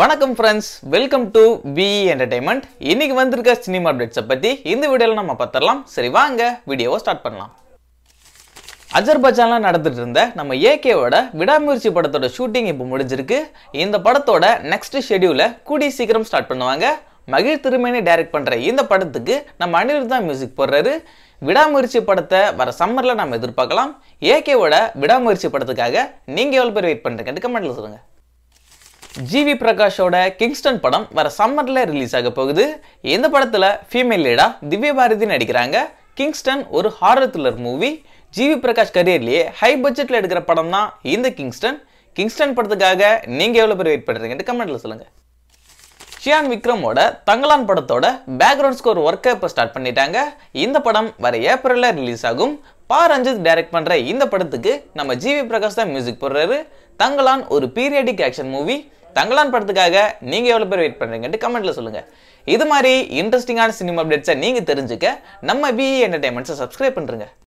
வணக்கம் friends welcome to B entertainment இன்னைக்கு வந்திருக்க சினிமா அப்டேட்ஸை பற்றி இந்த வீடியோவில் நம்ம பார்த்துடலாம் சரி வாங்க வீடியோவை ஸ்டார்ட் பண்ணலாம் அஜர்பஜான்லாம் நடந்துட்டு இருந்த நம்ம ஏகேவோட விடாமுயற்சி படத்தோட ஷூட்டிங் இப்போ முடிஞ்சிருக்கு இந்த படத்தோட நெக்ஸ்ட் ஷெடியூலை கூடி சீக்கிரம் ஸ்டார்ட் பண்ணுவாங்க மகிழ் திருமேனி டைரக்ட் பண்ணுற இந்த படத்துக்கு நம்ம அனிருத் தான் மியூசிக் போடுறாரு விடாமுயற்சி படத்தை வர சம்மரில் நம்ம எதிர்பார்க்கலாம் ஏகேவோட விடாமுயற்சி படத்துக்காக நீங்கள் எவ்வளோ பேர் வெயிட் பண்ணுறீங்கன்னு கமெண்ட்டில் சொல்லுங்கள் ஜிவி பிரகாஷோட கிங்ஸ்டன் படம் வர சம்மரில் ரிலீஸ் ஆக போகுது இந்த படத்தில் ஃபீமேல் லீடா திவ்ய பாரதி நடிக்கிறாங்க கிங்ஸ்டன் ஒரு horror thriller movie GV Prakash கரியர்லேயே ஹை பட்ஜெட்டில் எடுக்கிற படம் தான் இந்த கிங்ஸ்டன் கிங்ஸ்டன் படத்துக்காக நீங்கள் எவ்வளோ பேர் வெயிட் பண்ணுறீங்கன்ட்டு கமெண்ட்டில் சொல்லுங்கள் ஷியான் விக்ரமோட தங்கலான் படத்தோட பேக்ரவுண்ட் ஸ்கோர் ஒர்க்கை இப்போ ஸ்டார்ட் பண்ணிட்டாங்க இந்த படம் வர ஏப்ரலில் ரிலீஸ் ஆகும் பா ரஞ்சித் டைரக்ட் பண்ணுற இந்த படத்துக்கு நம்ம ஜிவி பிரகாஷ் தான் மியூசிக் போடுறாரு தங்களான் ஒரு பீரியடிக் ஆக்ஷன் மூவி தங்களான் படத்துக்காக நீங்கள் எவ்வளோ பேர் வெயிட் பண்ணுறீங்கன்ட்டு கமெண்ட்டில் சொல்லுங்கள் இது மாதிரி இன்ட்ரெஸ்டிங்கான சினிமா அப்டேட்ஸை நீங்கள் தெரிஞ்சுக்க நம்ம பிஇ என்டர்டைன்மெண்ட்ஸை சப்ஸ்கிரைப் பண்ணுறங்க